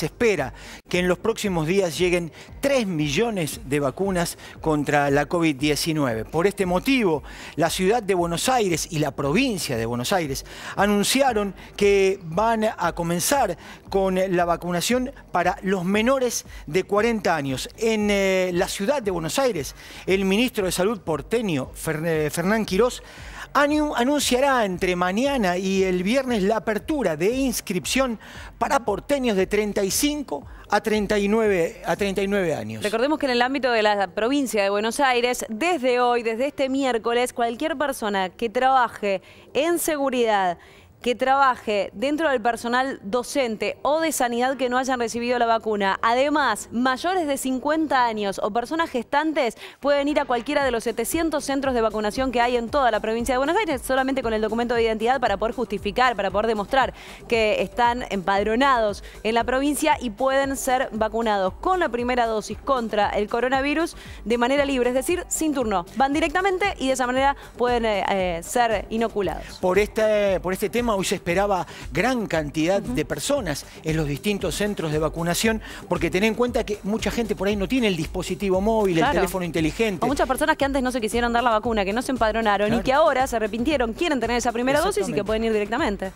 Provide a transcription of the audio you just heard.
Se espera que en los próximos días lleguen 3 millones de vacunas contra la COVID-19. Por este motivo, la ciudad de Buenos Aires y la provincia de Buenos Aires anunciaron que van a comenzar con la vacunación para los menores de 40 años. En eh, la ciudad de Buenos Aires, el ministro de Salud porteño, eh, Fernán Quirós, anunciará entre mañana y el viernes la apertura de inscripción para porteños de 30 a a 39 años. Recordemos que en el ámbito de la provincia de Buenos Aires, desde hoy, desde este miércoles, cualquier persona que trabaje en seguridad, que trabaje dentro del personal docente o de sanidad que no hayan recibido la vacuna. Además, mayores de 50 años o personas gestantes pueden ir a cualquiera de los 700 centros de vacunación que hay en toda la provincia de Buenos Aires, solamente con el documento de identidad para poder justificar, para poder demostrar que están empadronados en la provincia y pueden ser vacunados con la primera dosis contra el coronavirus de manera libre, es decir, sin turno. Van directamente y de esa manera pueden eh, eh, ser inoculados. Por este, por este tema Hoy se esperaba gran cantidad de personas en los distintos centros de vacunación, porque ten en cuenta que mucha gente por ahí no tiene el dispositivo móvil, el teléfono inteligente. O muchas personas que antes no se quisieron dar la vacuna, que no se empadronaron y que ahora se arrepintieron, quieren tener esa primera dosis y que pueden ir directamente.